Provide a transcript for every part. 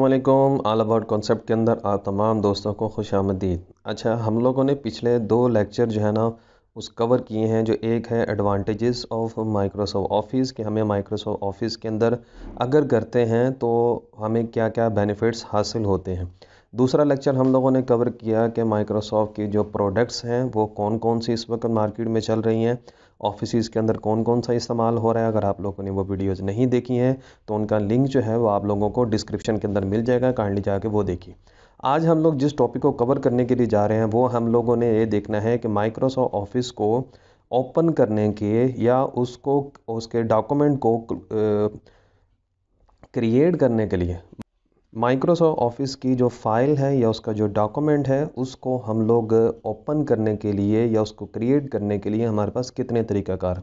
असलकुम आल about concept के अंदर आप तमाम दोस्तों को खुश आमदीद अच्छा हम लोगों ने पिछले दो लेक्चर जो है ना उस कवर किए हैं जो एक है एडवांटेजेस ऑफ माइक्रोसॉफ्ट ऑफिस कि हमें माइक्रोसॉफ्ट ऑफिस के अंदर अगर करते हैं तो हमें क्या क्या बेनिफिट्स हासिल होते हैं दूसरा लेक्चर हम लोगों ने कवर किया कि माइक्रोसॉफ्ट की जो प्रोडक्ट्स हैं वो कौन कौन सी इस वक्त मार्केट में चल रही हैं ऑफिस के अंदर कौन कौन सा इस्तेमाल हो रहा है अगर आप लोगों ने वो वीडियोज़ नहीं देखी हैं तो उनका लिंक जो है वो आप लोगों को डिस्क्रिप्शन के अंदर मिल जाएगा काइंडली जाके वो देखिए आज हम लोग जिस टॉपिक को कवर करने के लिए जा रहे हैं वो हम लोगों ने ये देखना है कि माइक्रोसॉफ्ट ऑफिस को ओपन करने के या उसको उसके डॉक्यूमेंट को क्रिएट करने के लिए माइक्रोसॉफ्ट ऑफिस की जो फ़ाइल है या उसका जो डॉक्यूमेंट है उसको हम लोग ओपन करने के लिए या उसको क्रिएट करने के लिए हमारे पास कितने तरीक़ाकार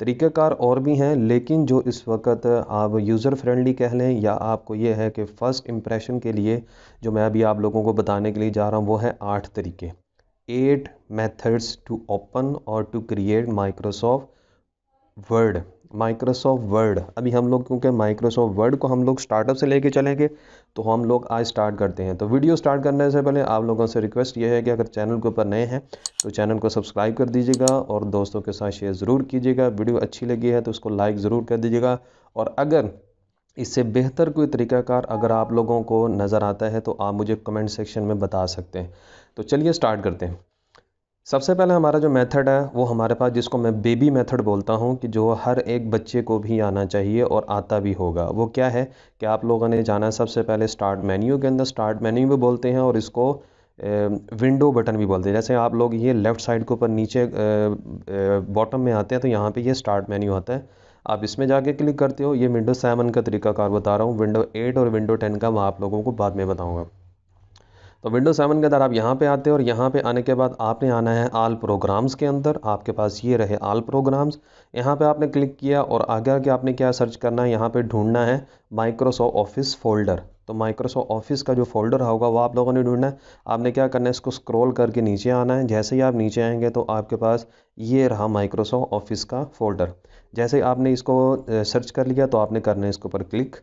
तरीक़ाकार और भी हैं लेकिन जो इस वक्त आप यूज़र फ्रेंडली कह लें या आपको ये है कि फ़र्स्ट इम्प्रेशन के लिए जो मैं अभी आप लोगों को बताने के लिए जा रहा हूँ वो है आठ तरीके एट मैथड्स टू ओपन और to create Microsoft Word Microsoft Word अभी हम लोग क्योंकि माइक्रोसॉफ्ट वर्ड को हम लोग स्टार्टअप से लेके चलेंगे तो हम लोग आज स्टार्ट करते हैं तो वीडियो स्टार्ट करने से पहले आप लोगों से रिक्वेस्ट ये है कि अगर चैनल के ऊपर नए हैं तो चैनल को सब्सक्राइब कर दीजिएगा और दोस्तों के साथ शेयर ज़रूर कीजिएगा वीडियो अच्छी लगी है तो उसको लाइक ज़रूर कर दीजिएगा और अगर इससे बेहतर कोई तरीक़ाकार अगर आप लोगों को नज़र आता है तो आप मुझे कमेंट सेक्शन में बता सकते हैं तो चलिए स्टार्ट करते हैं सबसे पहले हमारा जो मेथड है वो हमारे पास जिसको मैं बेबी मेथड बोलता हूँ कि जो हर एक बच्चे को भी आना चाहिए और आता भी होगा वो क्या है कि आप लोगों ने जाना है सबसे पहले स्टार्ट मेन्यू के अंदर स्टार्ट मेन्यू भी बोलते हैं और इसको विंडो बटन भी बोलते हैं जैसे आप लोग ये लेफ़्ट साइड के ऊपर नीचे बॉटम में आते हैं तो यहाँ पर यह स्टार्ट मेन्यू आता है आप इसमें जाके क्लिक करते हो ये विंडो सेवन का तरीका बता रहा हूँ विंडो एट और विंडो टेन का मैं आप लोगों को बाद में बताऊँगा तो विंडो सेवन के अंदर आप यहाँ पे आते हैं और यहाँ पे आने के बाद आपने आना है आल प्रोग्राम्स के अंदर आपके पास ये रहे आल प्रोग्राम्स यहाँ पे आपने क्लिक किया और आगे आगे आपने क्या सर्च करना है यहाँ पे ढूंढना है माइक्रोसॉफ्ट ऑफिस फोल्डर तो माइक्रोसॉफ्ट ऑफिस का जो फोल्डर होगा वो आप लोगों ने ढूंढना है आपने क्या करना है इसको स्क्रोल करके नीचे आना है जैसे ही आप नीचे आएंगे तो आपके पास ये रहा माइक्रोसॉफ्ट ऑफिस का फोल्डर जैसे आपने इसको सर्च कर लिया तो आपने करना है इसके ऊपर क्लिक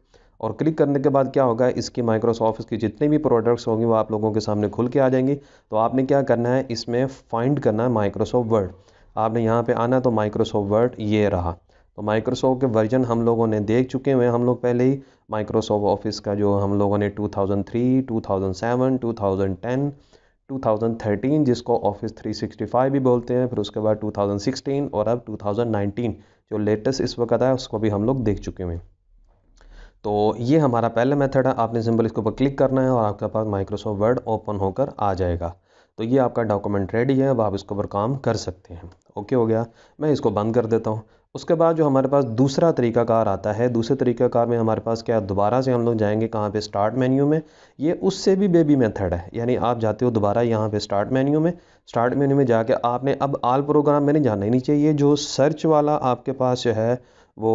और क्लिक करने के बाद क्या होगा इसकी माइक्रोसॉफ्ट की जितने भी प्रोडक्ट्स होंगे वो आप लोगों के सामने खुल के आ जाएंगी तो आपने क्या करना है इसमें फाइंड करना है माइक्रोसॉफ्ट वर्ड आपने यहाँ पे आना तो माइक्रोसॉफ्ट वर्ड ये रहा तो माइक्रोसॉफ्ट के वर्जन हम लोगों ने देख चुके हुए हैं हम लोग पहले ही माइक्रोसॉफ्ट ऑफिस का जो हम लोगों ने 2003, 2007, 2010, 2013 जिसको ऑफिस 365 भी बोलते हैं फिर उसके बाद 2016 और अब 2019 जो लेटेस्ट इस वक्त आया उसको भी हम लोग देख चुके हुए हैं तो ये हमारा पहला मेथड है आपने सिंपल इसके ऊपर क्लिक करना है और आपके पास माइक्रोसॉफ्ट वर्ड ओपन होकर आ जाएगा तो ये आपका डॉक्यूमेंट रेडी है अब आप इसके ऊपर काम कर सकते हैं ओके हो गया मैं इसको बंद कर देता हूँ उसके बाद जो हमारे पास दूसरा तरीकाकार आता है दूसरे तरीकाकार में हमारे पास क्या दोबारा से हम लोग जाएंगे कहाँ पे स्टार्ट मेन्यू में ये उससे भी बेबी मेथड है यानी आप जाते हो दोबारा यहाँ पे स्टार्ट मेन्यू में स्टार्ट मेन्यू में जाके आपने अब आल प्रोग्राम में नहीं जाना ही नहीं चाहिए जो सर्च वाला आपके पास जो है वो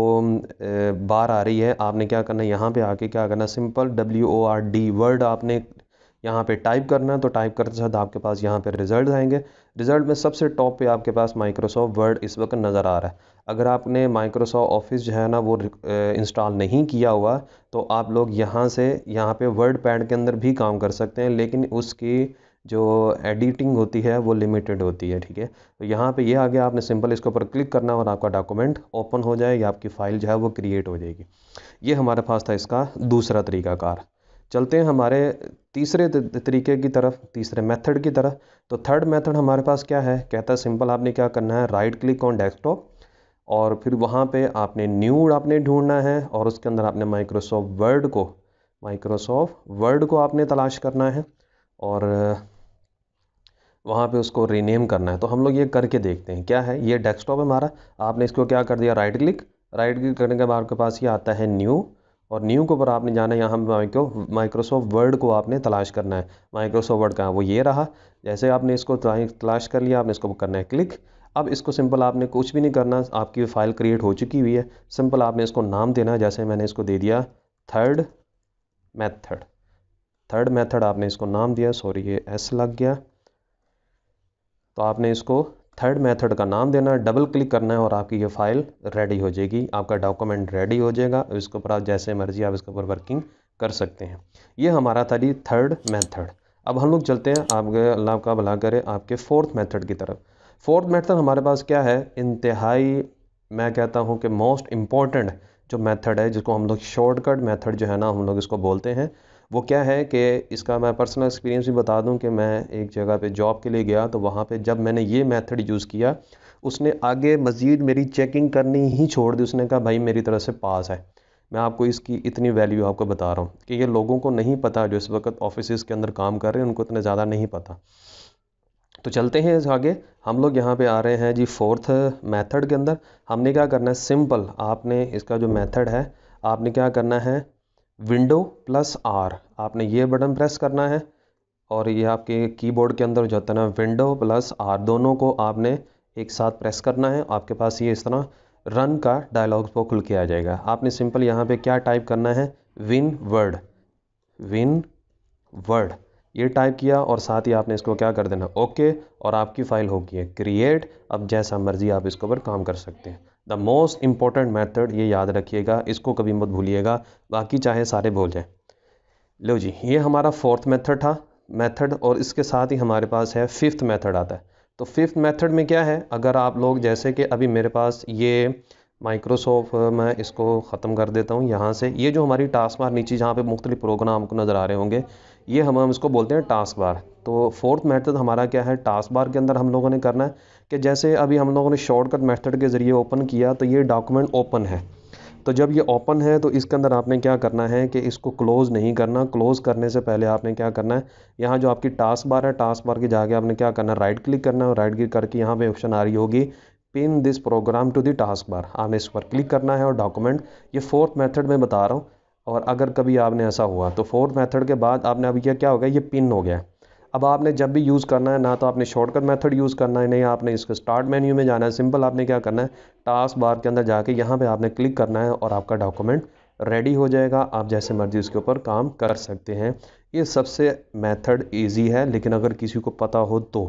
बार आ रही है आपने क्या करना है यहाँ पर आके क्या करना simple W O R D word आपने यहाँ पे टाइप करना है तो टाइप करते साथ आपके पास यहाँ पे रिज़ल्ट आएंगे रिज़ल्ट में सबसे टॉप पे आपके पास माइक्रोसॉफ्ट वर्ड इस वक्त नज़र आ रहा है अगर आपने माइक्रोसॉफ्ट ऑफिस जो है ना वो इंस्टॉल नहीं किया हुआ तो आप लोग यहाँ से यहाँ पे वर्ड पैड के अंदर भी काम कर सकते हैं लेकिन उसकी जो एडिटिंग होती है वो लिमिटेड होती है ठीक है तो यहाँ पे ये आ गया आपने सिंपल इसके ऊपर क्लिक करना और आपका डॉक्यूमेंट ओपन हो जाए या आपकी फ़ाइल जो है वो क्रिएट हो जाएगी ये हमारे पास था इसका दूसरा तरीकाकार चलते हैं हमारे तीसरे तरीके की तरफ तीसरे मेथड की तरफ तो थर्ड मेथड हमारे पास क्या है कहता है सिंपल आपने क्या करना है राइट क्लिक ऑन डेस्कटॉप और फिर वहाँ पे आपने न्यू आपने ढूंढना है और उसके अंदर आपने माइक्रोसॉफ्ट वर्ड को माइक्रोसॉफ्ट वर्ड को आपने तलाश करना है और वहाँ पे उसको रीनेम करना है तो हम लोग ये करके देखते हैं क्या है ये डेस्कटॉप है हमारा आपने इसको क्या कर दिया राइट क्लिक राइट क्लिक करने के बाद आपके पास ये आता है न्यू और न्यू के ऊपर आपने जाना है यहाँ माइक्रो माइक्रोसॉफ्ट वर्ड को आपने तलाश करना है माइक्रोसॉफ्ट वर्ड का वो ये रहा जैसे आपने इसको तलाश कर लिया आपने इसको करना है क्लिक अब इसको सिंपल आपने कुछ भी नहीं करना आपकी फ़ाइल क्रिएट हो चुकी हुई है सिंपल आपने इसको नाम देना है जैसे मैंने इसको दे दिया थर्ड मैथड थर्ड मेथड आपने इसको नाम दिया सॉरी ये एस लग गया तो आपने इसको थर्ड मेथड का नाम देना है डबल क्लिक करना है और आपकी ये फाइल रेडी हो जाएगी आपका डॉक्यूमेंट रेडी हो जाएगा इसके ऊपर आप जैसे मर्जी आप इसके ऊपर वर्किंग कर सकते हैं ये हमारा था जी थर्ड मेथड अब हम लोग चलते हैं आपके अल्लाह का भला करें आपके फोर्थ मेथड की तरफ फोर्थ मेथड हमारे पास क्या है इंतहाई मैं कहता हूँ कि मोस्ट इम्पॉर्टेंट जो मेथड है जिसको हम लोग शॉर्टकट मेथड जो है ना हम लोग इसको बोलते हैं वो क्या है कि इसका मैं पर्सनल एक्सपीरियंस भी बता दूं कि मैं एक जगह पे जॉब के लिए गया तो वहाँ पे जब मैंने ये मेथड यूज़ किया उसने आगे मज़ीद मेरी चेकिंग करनी ही छोड़ दी उसने कहा भाई मेरी तरफ से पास है मैं आपको इसकी इतनी वैल्यू आपको बता रहा हूँ कि ये लोगों को नहीं पता जो इस वक्त ऑफिस के अंदर काम कर रहे हैं उनको इतना ज़्यादा नहीं पता तो चलते हैं आगे हम लोग यहाँ पे आ रहे हैं जी फोर्थ मेथड के अंदर हमने क्या करना है सिंपल आपने इसका जो मेथड है आपने क्या करना है विंडो प्लस आर आपने ये बटन प्रेस करना है और ये आपके कीबोर्ड के अंदर जो होता है ना विंडो प्लस आर दोनों को आपने एक साथ प्रेस करना है आपके पास ये इस तरह रन का डायलॉग वो खुल के आ जाएगा आपने सिंपल यहाँ पे क्या टाइप करना है विन वर्ड विन वर्ड ये टाइप किया और साथ ही आपने इसको क्या कर देना ओके और आपकी फ़ाइल हो गई है क्रिएट अब जैसा मर्जी आप इसके ऊपर काम कर सकते हैं द मोस्ट इम्पॉर्टेंट मैथड ये याद रखिएगा इसको कभी मत भूलिएगा बाकी चाहे सारे भूल जाएँ लो जी ये हमारा फोर्थ मेथड था मेथड और इसके साथ ही हमारे पास है फिफ्थ मेथड आता है तो फिफ्थ मेथड में क्या है अगर आप लोग जैसे कि अभी मेरे पास ये माइक्रोसॉफ्ट मैं इसको ख़त्म कर देता हूँ यहाँ से ये जो हमारी टास्क बार नीचे जहाँ पे मुख्तलि प्रोग्राम को नज़र आ रहे होंगे ये हम हम इसको बोलते हैं टास्क बार तो फोर्थ मेथड हमारा क्या है टास्क बार के अंदर हम लोगों ने करना है कि जैसे अभी हम लोगों ने शॉर्टकट मेथड के ज़रिए ओपन किया तो ये डॉक्यूमेंट ओपन है तो जब ये ओपन है तो इसके अंदर आपने क्या करना है कि इसको क्लोज़ नहीं करना क्लोज़ करने से पहले आपने क्या करना है यहाँ जो आपकी टास्क बार है टास्क बार के जाके आपने क्या करना है राइट क्लिक करना है और राइट क्लिक करके यहाँ पे ऑप्शन आ रही होगी pin this program to the task bar आपने इस पर क्लिक करना है और डॉक्यूमेंट ये फोर्थ मैथड में बता रहा हूँ और अगर कभी आपने ऐसा हुआ तो फोर्थ मैथड के बाद आपने अब यह क्या हो गया ये पिन हो गया अब आपने जब भी यूज़ करना है ना तो आपने शॉर्टकट मेथड यूज़ करना है नहीं आपने इसके स्टार्ट मेन्यू में जाना है सिंपल आपने क्या करना है टास्क बार के अंदर जाके यहाँ पे आपने क्लिक करना है और आपका डॉक्यूमेंट रेडी हो जाएगा आप जैसे मर्जी उसके ऊपर काम कर सकते हैं ये सबसे मैथड ईजी है लेकिन अगर किसी को पता हो तो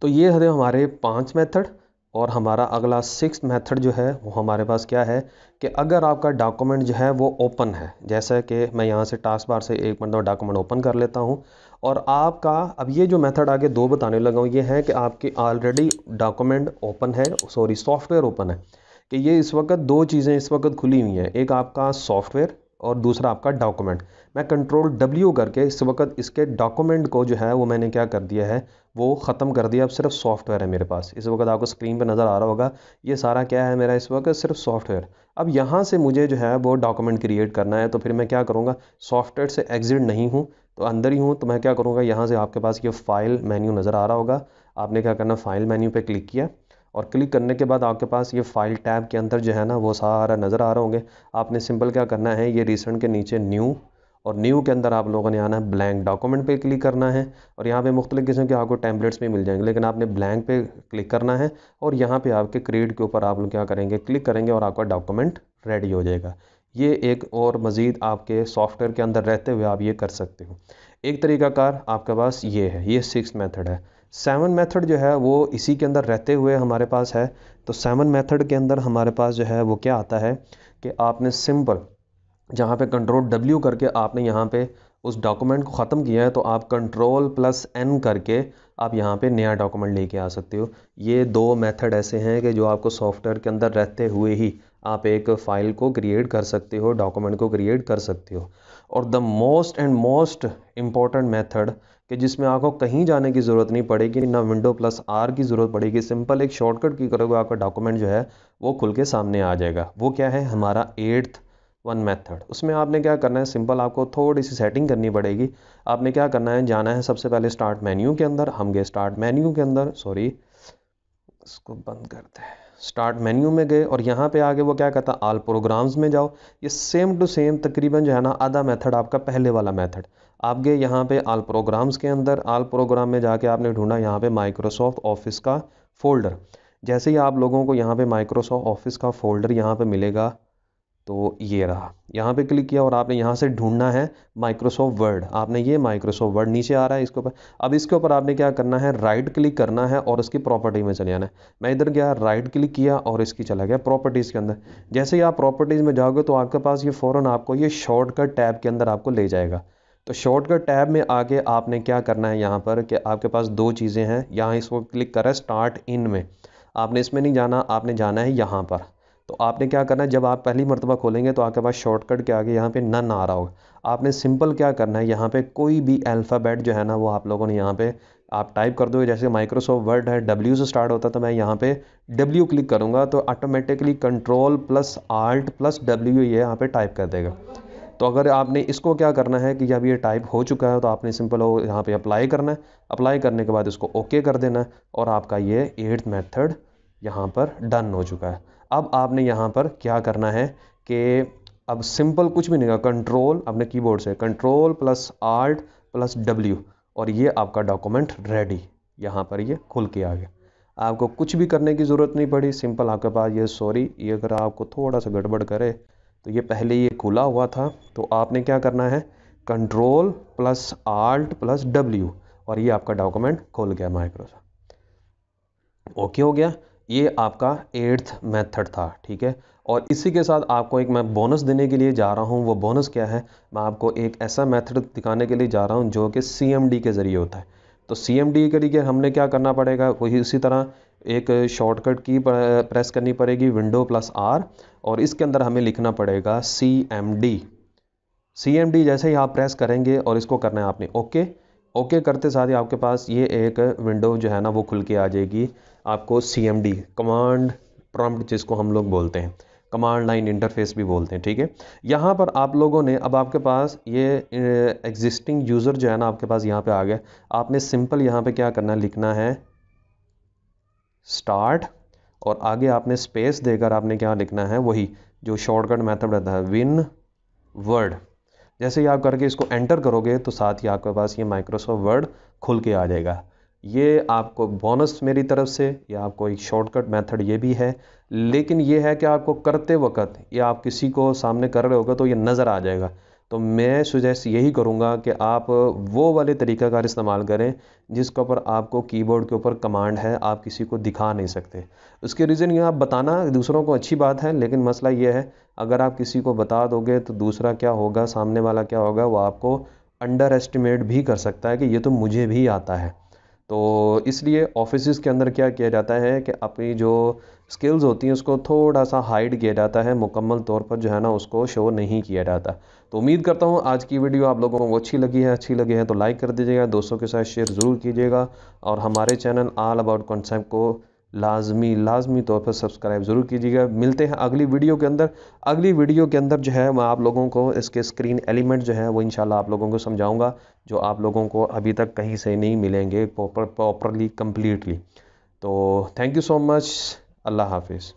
तो ये थे हमारे पाँच मैथड और हमारा अगला सिक्स मेथड जो है वो हमारे पास क्या है कि अगर आपका डॉक्यूमेंट जो है वो ओपन है जैसे कि मैं यहाँ से टास्क बार से एक मिनट डॉक्यूमेंट ओपन कर लेता हूँ और आपका अब ये जो मेथड आगे दो बताने लगा हूँ ये है कि आपकी ऑलरेडी डॉक्यूमेंट ओपन है सॉरी सॉफ्टवेयर ओपन है कि ये इस वक्त दो चीज़ें इस वक्त खुली हुई हैं एक आपका सॉफ्टवेयर और दूसरा आपका डॉक्यूमेंट मैं कंट्रोल डब्ल्यू करके इस वक्त इसके डॉक्यूमेंट को जो है वो मैंने क्या कर दिया है वो ख़त्म कर दिया अब सिर्फ सॉफ्टवेयर है मेरे पास इस वक्त आपको स्क्रीन पर नज़र आ रहा होगा ये सारा क्या है मेरा इस वक्त सिर्फ सॉफ्टवेयर अब यहाँ से मुझे जो है वो डॉक्यूमेंट क्रिएट करना है तो फिर मैं क्या करूँगा सॉफ्टवेयर से एग्जिट नहीं हूँ तो अंदर ही हूँ तो मैं क्या करूँगा यहाँ से आपके पास ये फाइल मेन्यू नज़र आ रहा होगा आपने क्या करना फ़ाइल मेन्यू पर क्लिक किया और क्लिक करने के बाद आपके पास ये फाइल टैब के अंदर जो है ना वो सारा नज़र आ रहे होंगे आपने सिंपल क्या करना है ये रिसेंट के नीचे न्यू और न्यू के अंदर आप लोगों ने आना है ब्लैंक डॉक्यूमेंट पे क्लिक करना है और यहाँ पे मुख्तलिफ़ किस्म के आपको टैंपलेट्स भी मिल जाएंगे लेकिन आपने ब्लैंक पे क्लिक करना है और यहाँ पे आपके क्रिएट के ऊपर आप लोग क्या करेंगे क्लिक करेंगे और आपका डॉक्यूमेंट रेडी हो जाएगा ये एक और मज़ीद आपके सॉफ्टवेयर के अंदर रहते हुए आप ये कर सकते हो एक तरीका कार आपके पास ये है ये सिक्स मेथड है सेवन मेथड जो है वो इसी के अंदर रहते हुए हमारे पास है तो सेवन मेथड के अंदर हमारे पास जो है वो क्या आता है कि आपने सिंपल जहाँ पे कंट्रोल डब्ल्यू करके आपने यहाँ पे उस डॉक्यूमेंट को ख़त्म किया है तो आप कंट्रोल प्लस एन करके आप यहाँ पे नया डॉक्यूमेंट लेके आ सकते हो ये दो मेथड ऐसे हैं कि जो आपको सॉफ्टवेयर के अंदर रहते हुए ही आप एक फ़ाइल को क्रिएट कर सकते हो डॉक्यूमेंट को क्रिएट कर सकते हो और the most and most important method कि जिसमें आपको कहीं जाने की ज़रूरत नहीं पड़ेगी ना विंडो प्लस आर की ज़रूरत पड़ेगी सिंपल एक शॉर्टकट की करोगे आपका डॉक्यूमेंट जो है वो खुल के सामने आ जाएगा वो क्या है हमारा एट्थ वन मेथड उसमें आपने क्या करना है सिंपल आपको थोड़ी सी सेटिंग करनी पड़ेगी आपने क्या करना है जाना है सबसे पहले स्टार्ट मेन्यू के अंदर हम गए स्टार्ट मेन्यू के अंदर सॉरी इसको बंद करते हैं स्टार्ट मेन्यू में गए और यहाँ पे आगे वो क्या कहता है आल प्रोग्राम्स में जाओ ये सेम टू सेम तकरीबन जो है ना आधा मेथड आपका पहले वाला मेथड आप गए यहाँ पे आल प्रोग्राम्स के अंदर आल प्रोग्राम में जाके आपने ढूंढा यहाँ पे माइक्रोसॉफ्ट ऑफिस का फ़ोल्डर जैसे ही आप लोगों को यहाँ पे माइक्रोसॉफ्ट ऑफिस का फ़ोल्डर यहाँ पे मिलेगा तो ये रहा यहाँ पे क्लिक किया और आपने यहाँ से ढूंढना है माइक्रोसॉफ्ट वर्ड आपने ये माइक्रोसॉफ्ट वर्ड नीचे आ रहा है इसके ऊपर अब इसके ऊपर आपने क्या करना है राइट क्लिक करना है और इसकी प्रॉपर्टी में चले जाना है मैं इधर गया राइट क्लिक किया और इसकी चला गया प्रॉपर्टीज़ के अंदर जैसे ही आप प्रॉपर्टीज़ में जाओगे तो आपके पास ये फ़ौरन आपको ये शॉर्टकट टैब के अंदर आपको ले जाएगा तो शॉर्टकट टैब में आके आपने क्या करना है यहाँ पर कि आपके पास दो चीज़ें हैं यहाँ इसको क्लिक करा स्टार्ट इन में आपने इसमें नहीं जाना आपने जाना है यहाँ पर तो आपने क्या करना है जब आप पहली मरतबा खोलेंगे तो आपके पास शॉर्टकट के आगे यहाँ पे नन आ रहा होगा आपने सिंपल क्या करना है यहाँ पे कोई भी अल्फ़ाबेट जो है ना वो आप लोगों ने यहाँ पे आप टाइप कर दोगे जैसे माइक्रोसॉफ्ट वर्ड है डब्ल्यू से स्टार्ट होता है तो मैं यहाँ पे डब्ल्यू क्लिक करूँगा तो automatically control plus alt plus W ये यहाँ पर टाइप कर देगा तो अगर आपने इसको क्या करना है कि जब ये टाइप हो चुका है तो आपने सिंपल हो यहाँ पे अप्लाई करना है अप्लाई करने के बाद इसको ओके कर देना है और आपका ये एट्थ मेथड यहाँ पर डन हो चुका है अब आपने यहाँ पर क्या करना है कि अब सिंपल कुछ भी नहीं कहा कंट्रोल अपने कीबोर्ड से control plus alt plus W और ये आपका डॉक्यूमेंट रेडी यहाँ पर ये खुल के आ गया आपको कुछ भी करने की ज़रूरत नहीं पड़ी सिंपल आपके पास ये सॉरी ये अगर आपको थोड़ा सा गड़बड़ करे तो ये पहले ये खुला हुआ था तो आपने क्या करना है control plus alt plus W और ये आपका डॉक्यूमेंट खोल गया माइक्रोसॉफ्ट ओके हो गया ये आपका एट्थ मेथड था ठीक है और इसी के साथ आपको एक मैं बोनस देने के लिए जा रहा हूँ वो बोनस क्या है मैं आपको एक ऐसा मेथड दिखाने के लिए जा रहा हूँ जो कि सी के ज़रिए होता है तो सी के लिए हमने क्या करना पड़ेगा वही इसी तरह एक शॉर्टकट की प्रेस करनी पड़ेगी विंडो प्लस आर और इसके अंदर हमें लिखना पड़ेगा C M D C M D जैसे ही आप प्रेस करेंगे और इसको करना है आपने ओके ओके करते साथ ही आपके पास ये एक विंडो जो है ना वो खुल के आ जाएगी आपको C M D command prompt जिसको हम लोग बोलते हैं कमांड लाइन इंटरफेस भी बोलते हैं ठीक है यहाँ पर आप लोगों ने अब आपके पास ये एग्जिस्टिंग यूज़र जो है ना आपके पास यहाँ पे आ गया आपने सिंपल यहाँ पे क्या करना है लिखना है स्टार्ट और आगे आपने स्पेस देकर आपने क्या लिखना है वही जो शॉर्टकट मेथड रहता है विन वर्ड जैसे ही आप करके इसको एंटर करोगे तो साथ ही आपके पास ये माइक्रोसॉफ्ट वर्ड खुल के आ जाएगा ये आपको बोनस मेरी तरफ से या आपको एक शॉर्टकट मेथड ये भी है लेकिन ये है कि आपको करते वक्त या आप किसी को सामने कर रहे होगा तो ये नज़र आ जाएगा तो मैं सुजेस्ट यही करूँगा कि आप वो वाले तरीक़ाकार इस्तेमाल करें जिसके ऊपर आपको कीबोर्ड के ऊपर कमांड है आप किसी को दिखा नहीं सकते उसके रीज़न ये आप बताना दूसरों को अच्छी बात है लेकिन मसला ये है अगर आप किसी को बता दोगे तो दूसरा क्या होगा सामने वाला क्या होगा वो आपको अंडर एस्टिमेट भी कर सकता है कि ये तो मुझे भी आता है तो इसलिए ऑफिस के अंदर क्या किया जाता है कि अपनी जो स्किल्स होती हैं उसको थोड़ा सा हाइड किया जाता है मुकम्मल तौर पर जो है ना उसको शो नहीं किया जाता तो उम्मीद करता हूँ आज की वीडियो आप लोगों को अच्छी लगी है अच्छी लगी है तो लाइक कर दीजिएगा दोस्तों के साथ शेयर ज़रूर कीजिएगा और हमारे चैनल आल अबाउट कॉन्सेप्ट को लाजमी लाजमी तौर पर सब्सक्राइब ज़रूर कीजिएगा मिलते हैं अगली वीडियो के अंदर अगली वीडियो के अंदर जो है मैं आप लोगों को इसके स्क्रीन एलिमेंट जो है वो इंशाल्लाह आप लोगों को समझाऊंगा जो आप लोगों को अभी तक कहीं से नहीं मिलेंगे प्रॉपरली कम्प्लीटली तो थैंक यू सो मच अल्लाह हाफिज़